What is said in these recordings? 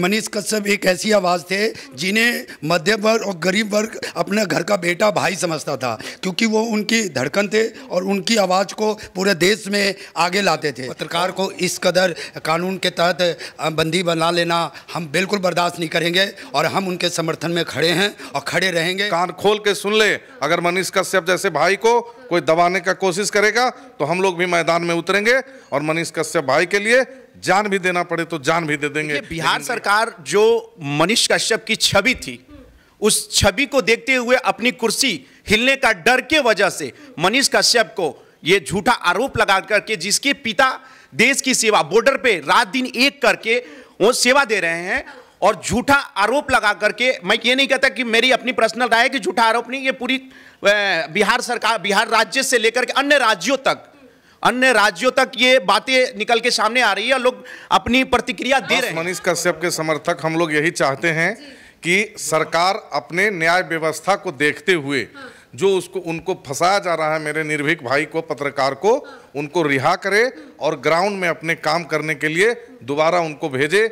मनीष कश्यप एक ऐसी आवाज़ थे जिन्हें मध्य वर्ग और गरीब वर्ग अपने घर का बेटा भाई समझता था क्योंकि वो उनकी धड़कन थे और उनकी आवाज़ को पूरे देश में आगे लाते थे पत्रकार को इस कदर कानून के तहत बंदी बना लेना हम बिल्कुल बर्दाश्त नहीं करेंगे और हम उनके समर्थन में खड़े हैं और खड़े रहेंगे कान खोल के सुन ले अगर मनीष कश्यप जैसे भाई को कोई दबाने का कोशिश करेगा तो हम लोग भी मैदान में उतरेंगे और मनीष कश्यप भाई के लिए जान भी देना पड़े तो जान भी दे देंगे बिहार सरकार जो मनीष कश्यप की छवि थी उस छवि को देखते हुए अपनी कुर्सी हिलने का डर के वजह से मनीष कश्यप को ये झूठा आरोप लगा करके जिसके पिता देश की सेवा बॉर्डर पे रात दिन एक करके वो सेवा दे रहे हैं और झूठा आरोप लगा करके मैं ये नहीं कहता कि मेरी अपनी पर्सनल राय है कि झूठा आरोप नहीं ये पूरी बिहार सरकार बिहार राज्य से लेकर के अन्य राज्यों तक अन्य राज्यों तक ये बातें निकल के सामने आ रही है लोग अपनी प्रतिक्रिया दे रहे हैं मनीष कश्यप के समर्थक हम लोग यही चाहते हैं कि सरकार अपने न्याय व्यवस्था को देखते हुए हाँ। जो उसको उनको फंसाया जा रहा है मेरे निर्भीक भाई को पत्रकार को हाँ। उनको रिहा करे और ग्राउंड में अपने काम करने के लिए दोबारा उनको भेजे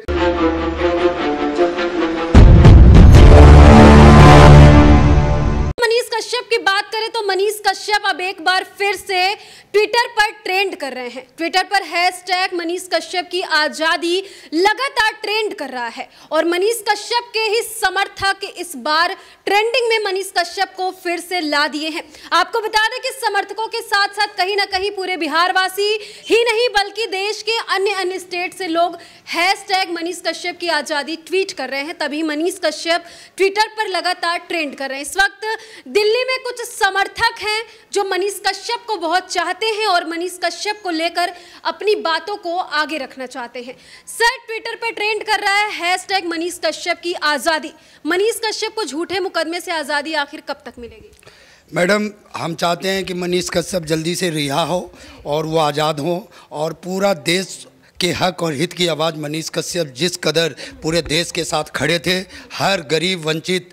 मनीष कश्यप की बात करें तो मनीष कश्यप अब एक बार फिर से ट्विटर पर ट्रेंड कर रहे हैं ट्विटर पर हैशटैग मनीष कश्यप की आज़ादी लगातार ट्रेंड कर रहा है और मनीष कश्यप के ही समर्थक इस बार ट्रेंडिंग में मनीष कश्यप को फिर से ला दिए हैं आपको बता दें कि समर्थकों के साथ साथ कहीं ना कहीं पूरे बिहारवासी ही नहीं बल्कि देश के अन्य अन्य स्टेट से लोग हैश टैग मनीष कश्यप की आज़ादी ट्वीट कर रहे हैं तभी मनीष कश्यप ट्विटर पर लगातार ट्रेंड कर रहे हैं इस वक्त दिल्ली में कुछ समर्थक हैं जो मनीष कश्यप को बहुत चाहते हैं और मनीष कश्यप को लेकर अपनी बातों को आगे रखना चाहते हैं सर ट्विटर पर ट्रेंड कर रहा है हैश टैग मनीष कश्यप की आज़ादी मनीष कश्यप को झूठे मुकदमे से आज़ादी आखिर कब तक मिलेगी मैडम हम चाहते हैं कि मनीष कश्यप जल्दी से रिहा हो और वो आज़ाद हो और पूरा देश के हक और हित की आवाज़ मनीष कश्यप जिस कदर पूरे देश के साथ खड़े थे हर गरीब वंचित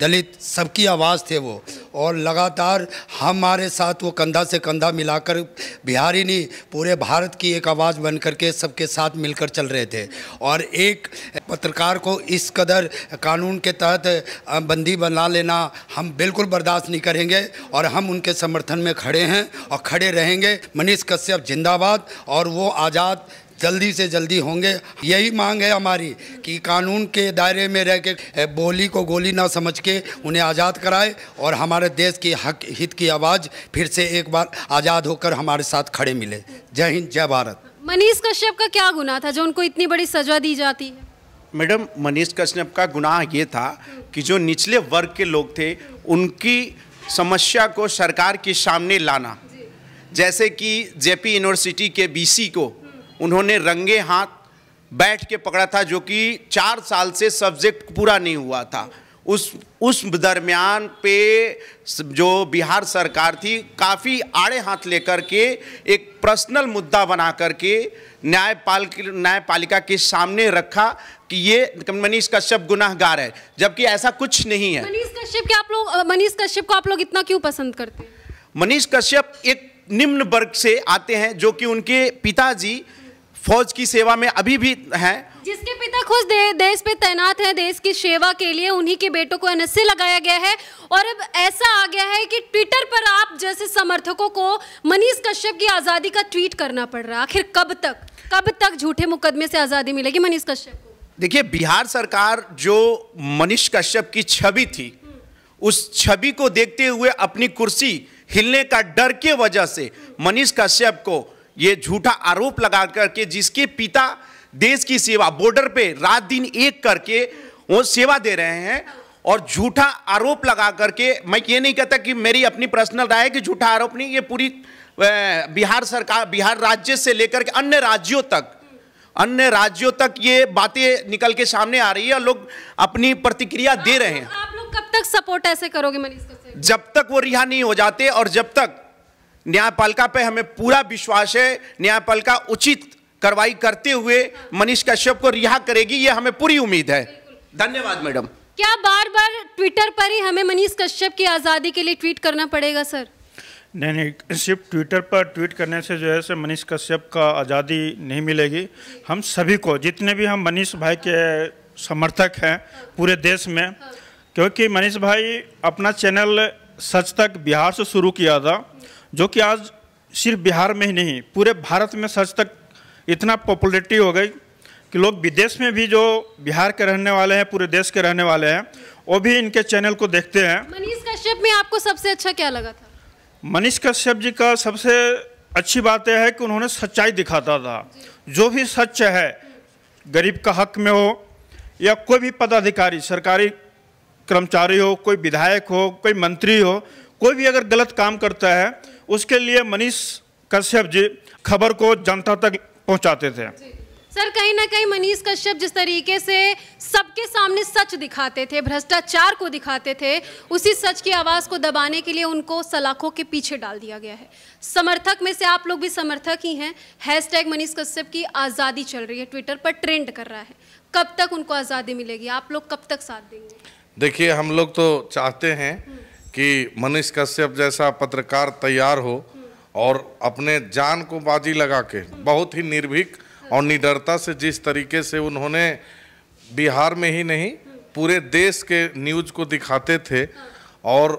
दलित सबकी आवाज़ थे वो और लगातार हमारे साथ वो कंधा से कंधा मिलाकर बिहार ही नहीं पूरे भारत की एक आवाज़ बन करके सबके साथ मिलकर चल रहे थे और एक पत्रकार को इस कदर कानून के तहत बंदी बना लेना हम बिल्कुल बर्दाश्त नहीं करेंगे और हम उनके समर्थन में खड़े हैं और खड़े रहेंगे मनीष कश्यप जिंदाबाद और वो आज़ाद जल्दी से जल्दी होंगे यही मांग है हमारी कि कानून के दायरे में रह के बोली को गोली ना समझ के उन्हें आज़ाद कराए और हमारे देश की हक हित की आवाज़ फिर से एक बार आज़ाद होकर हमारे साथ खड़े मिले जय हिंद जय भारत मनीष कश्यप का क्या गुना था जो उनको इतनी बड़ी सजा दी जाती है मैडम मनीष कश्यप का गुनाह ये था कि जो निचले वर्ग के लोग थे उनकी समस्या को सरकार के सामने लाना जैसे कि जेपी यूनिवर्सिटी के बीसी को उन्होंने रंगे हाथ बैठ के पकड़ा था जो कि चार साल से सब्जेक्ट पूरा नहीं हुआ था उस उस दरमियान पे जो बिहार सरकार थी काफ़ी आड़े हाथ लेकर के एक पर्सनल मुद्दा बना करके न्यायपाल न्यायपालिका के सामने रखा कि ये मनीष कश्यप गुनाहगार है जबकि ऐसा कुछ नहीं है मनीष कश्यप के आप लोग मनीष कश्यप को आप लोग इतना क्यों पसंद करते हैं मनीष कश्यप एक निम्न वर्ग से आते हैं जो कि उनके पिताजी फौज की सेवा में अभी भी हैं जिसके पिता खुद दे, देश पे तैनात हैं देश की सेवा के लिए उन्हीं के बेटों को एनएससी लगाया गया है और अब ऐसा आ गया है कि ट्विटर पर आप जैसे समर्थकों को मनीष कश्यप की आज़ादी का ट्वीट करना पड़ रहा आखिर कब तक कब तक झूठे मुकदमे से आज़ादी मिलेगी मनीष कश्यप को देखिए बिहार सरकार जो मनीष कश्यप की छवि थी उस छवि को देखते हुए अपनी कुर्सी हिलने का डर के वजह से मनीष कश्यप को ये झूठा आरोप लगा करके जिसके पिता देश की सेवा बॉर्डर पे रात दिन एक करके वो सेवा दे रहे हैं और झूठा आरोप लगा करके मैं ये नहीं कहता कि मेरी अपनी पर्सनल राय है कि झूठा आरोप नहीं ये पूरी बिहार सरकार बिहार राज्य से लेकर के अन्य राज्यों तक अन्य राज्यों तक ये बातें निकल के सामने आ रही है और लोग अपनी प्रतिक्रिया दे रहे हैं आप लोग कब तक सपोर्ट ऐसे करोगे मनीष जब तक वो रिहा नहीं हो जाते और जब तक न्यायपालिका पे हमें पूरा विश्वास है न्यायपालिका उचित कार्रवाई करते हुए मनीष कश्यप को रिहा करेगी ये हमें पूरी उम्मीद है धन्यवाद मैडम क्या बार बार ट्विटर पर ही हमें मनीष कश्यप की आज़ादी के लिए ट्वीट करना पड़ेगा सर नहीं नहीं सिर्फ ट्विटर पर ट्वीट करने से जो है मनीष कश्यप का आज़ादी नहीं मिलेगी हम सभी को जितने भी हम मनीष भाई के समर्थक हैं पूरे देश में क्योंकि मनीष भाई अपना चैनल सच तक बिहार से शुरू किया था जो कि आज सिर्फ बिहार में ही नहीं पूरे भारत में सच तक इतना पॉपुलरिटी हो गई कि लोग विदेश में भी जो बिहार के रहने वाले हैं पूरे देश के रहने वाले हैं वो भी इनके चैनल को देखते हैं मनीष कश्यप में आपको सबसे अच्छा क्या लगा था मनीष कश्यप जी का सबसे अच्छी बात यह है कि उन्होंने सच्चाई दिखाता था जो भी सच है गरीब का हक में हो या कोई भी पदाधिकारी सरकारी कर्मचारी हो कोई विधायक हो कोई मंत्री हो कोई भी अगर गलत काम करता है उसके लिए मनीष कश्यप जी खबर को जनता तक पहुंचाते थे सर कहीं ना कहीं मनीष कश्यप जिस तरीके से सबके सामने सच दिखाते थे भ्रष्टाचार को दिखाते थे उसी सच की आवाज़ को दबाने के लिए उनको सलाखों के पीछे डाल दिया गया है समर्थक में से आप लोग भी समर्थक ही हैं हैशटैग मनीष कश्यप की आज़ादी चल रही है ट्विटर पर ट्रेंड कर रहा है कब तक उनको आज़ादी मिलेगी आप लोग कब तक साथ देंगे देखिए हम लोग तो चाहते हैं हम्म। कि मनीष कश्यप जैसा पत्रकार तैयार हो और अपने जान को बाजी लगा के बहुत ही निर्भीक और निडरता से जिस तरीके से उन्होंने बिहार में ही नहीं पूरे देश के न्यूज़ को दिखाते थे और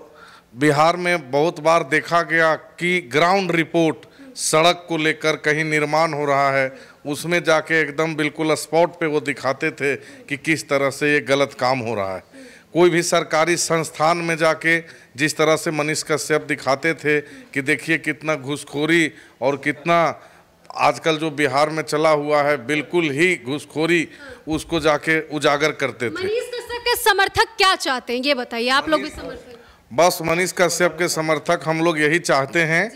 बिहार में बहुत बार देखा गया कि ग्राउंड रिपोर्ट सड़क को लेकर कहीं निर्माण हो रहा है उसमें जाके एकदम बिल्कुल स्पॉट पे वो दिखाते थे कि किस तरह से ये गलत काम हो रहा है कोई भी सरकारी संस्थान में जाके जिस तरह से मनीष कश्यप दिखाते थे कि देखिए कितना घुसखोरी और कितना आजकल जो बिहार में चला हुआ है बिल्कुल ही घुसखोरी उसको जाके उजागर करते थे मनीष कश्यप के समर्थक क्या चाहते हैं ये बताइए आप लोग भी समर्थक बस मनीष कश्यप के समर्थक हम लोग यही चाहते हैं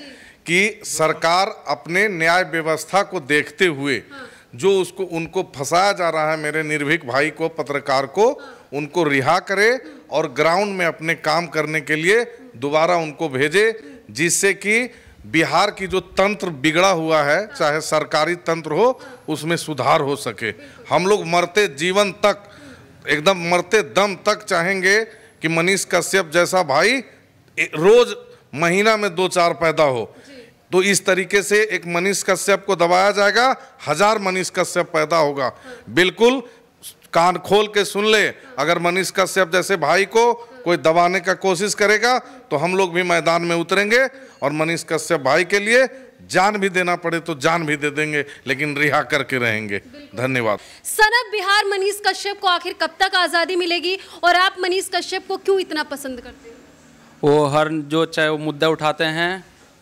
कि सरकार अपने न्याय व्यवस्था को देखते हुए हाँ। जो उसको उनको फंसाया जा रहा है मेरे निर्भीक भाई को पत्रकार को हाँ। उनको रिहा करे और ग्राउंड में अपने काम करने के लिए दोबारा उनको भेजे जिससे कि बिहार की जो तंत्र बिगड़ा हुआ है चाहे सरकारी तंत्र हो उसमें सुधार हो सके हम लोग मरते जीवन तक एकदम मरते दम तक चाहेंगे कि मनीष कश्यप जैसा भाई रोज महीना में दो चार पैदा हो तो इस तरीके से एक मनीष कश्यप को दबाया जाएगा हजार मनीष कश्यप पैदा होगा बिल्कुल कान खोल के सुन ले अगर मनीष कश्यप जैसे भाई को कोई दबाने का कोशिश करेगा तो हम लोग भी मैदान में उतरेंगे और मनीष कश्यप भाई के लिए जान भी देना पड़े तो जान भी दे देंगे लेकिन रिहा करके रहेंगे धन्यवाद सनब बिहार मनीष कश्यप को आखिर कब तक आज़ादी मिलेगी और आप मनीष कश्यप को क्यों इतना पसंद करते हैं वो हर जो चाहे वो मुद्दा उठाते हैं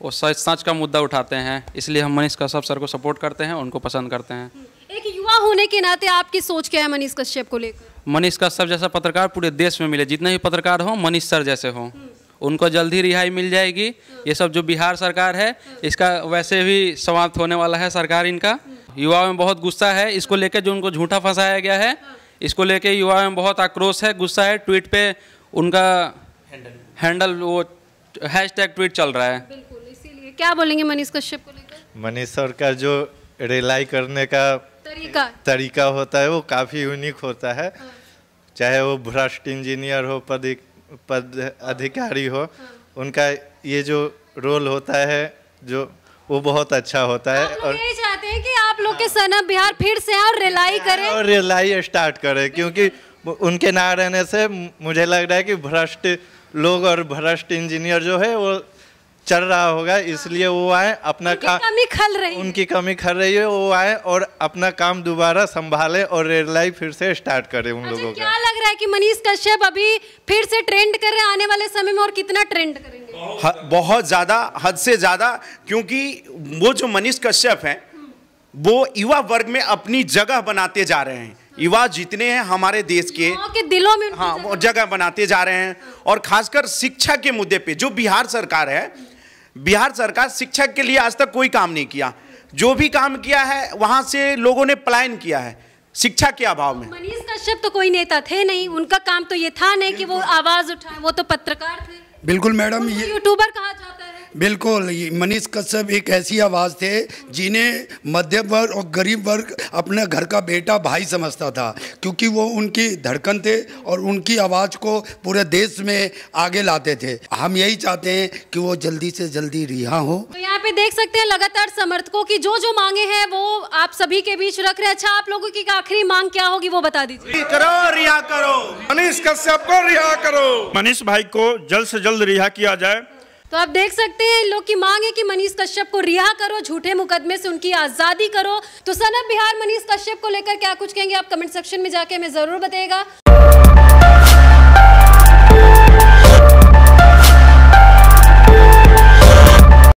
वो सच सच का मुद्दा उठाते हैं इसलिए हम मनीष कश्यप सर को सपोर्ट करते हैं उनको पसंद करते हैं युवा होने के नाते आपकी सोच क्या है मनीष कश्यप को लेकर मनीष कश्यप जैसा पत्रकार पूरे देश में मिले जितने भी पत्रकार हो मनीष सर जैसे हो उनको जल्द ही रिहाई मिल जाएगी ये सब जो बिहार सरकार है इसका वैसे भी समाप्त होने वाला है सरकार इनका युवा में बहुत गुस्सा है इसको लेकर जो उनको झूठा फंसाया गया है इसको लेकर युवा में बहुत आक्रोश है गुस्सा है ट्वीट पे उनका हैंडल वो हैश ट्वीट चल रहा है क्या बोलेंगे मनीष कश्यप को लेकर मनीष सर का जो रिलाई करने का तरीका तरीका होता है वो काफ़ी यूनिक होता है हाँ। चाहे वो भ्रष्ट इंजीनियर हो पद पद अधिकारी हो हाँ। उनका ये जो रोल होता है जो वो बहुत अच्छा होता है और यही चाहते हैं कि आप लोग के हाँ। सना बिहार फिर से और रिलाई करें और रिलाई स्टार्ट करें क्योंकि उनके ना रहने से मुझे लग रहा है कि भ्रष्ट लोग और भ्रष्ट इंजीनियर जो है वो चल रहा होगा इसलिए वो आए अपना काम कमी खल रही उनकी कमी खल रही है वो आए और अपना काम दोबारा संभाले और रेल लाइफ फिर से स्टार्ट करे उन अच्छा, लोगों का क्या लग रहा है कि मनीष कश्यप अभी फिर से ट्रेंड कर रहे हैं आने वाले समय में और कितना ट्रेंड करेंगे बहुत ज्यादा हद से ज्यादा क्योंकि वो जो मनीष कश्यप है वो युवा वर्ग में अपनी जगह बनाते जा रहे हैं युवा जितने हैं हमारे देश के, के दिलों में हाँ जगह बनाते जा रहे हैं और खासकर शिक्षा के मुद्दे पे जो बिहार सरकार है बिहार सरकार शिक्षक के लिए आज तक कोई काम नहीं किया जो भी काम किया है वहाँ से लोगों ने पलायन किया है शिक्षा के अभाव में मनीष कश्यप तो कोई नेता थे नहीं उनका काम तो ये था नहीं कि वो आवाज़ उठाए वो तो पत्रकार थे बिल्कुल मैडम ये यूट्यूबर कहा जाता है बिल्कुल मनीष कश्यप एक ऐसी आवाज़ थे जिन्हें मध्यम वर्ग और गरीब वर्ग अपने घर का बेटा भाई समझता था क्योंकि वो उनकी धड़कन थे और उनकी आवाज़ को पूरे देश में आगे लाते थे हम यही चाहते हैं कि वो जल्दी से जल्दी रिहा हो तो यहाँ पे देख सकते हैं लगातार समर्थकों की जो जो मांगे हैं वो आप सभी के बीच रख रहे अच्छा आप लोगों की आखिरी मांग क्या होगी वो बता दीजिए करो रिहा करो मनीष कश्यप को रिहा करो मनीष भाई को जल्द ऐसी जल्द रिहा किया जाए तो आप देख सकते हैं इन लोग की मांग है कि मनीष कश्यप को रिहा करो झूठे मुकदमे से उनकी आज़ादी करो तो सनब बिहार मनीष कश्यप को लेकर क्या कुछ कहेंगे आप कमेंट सेक्शन में जाके हमें ज़रूर बताएगा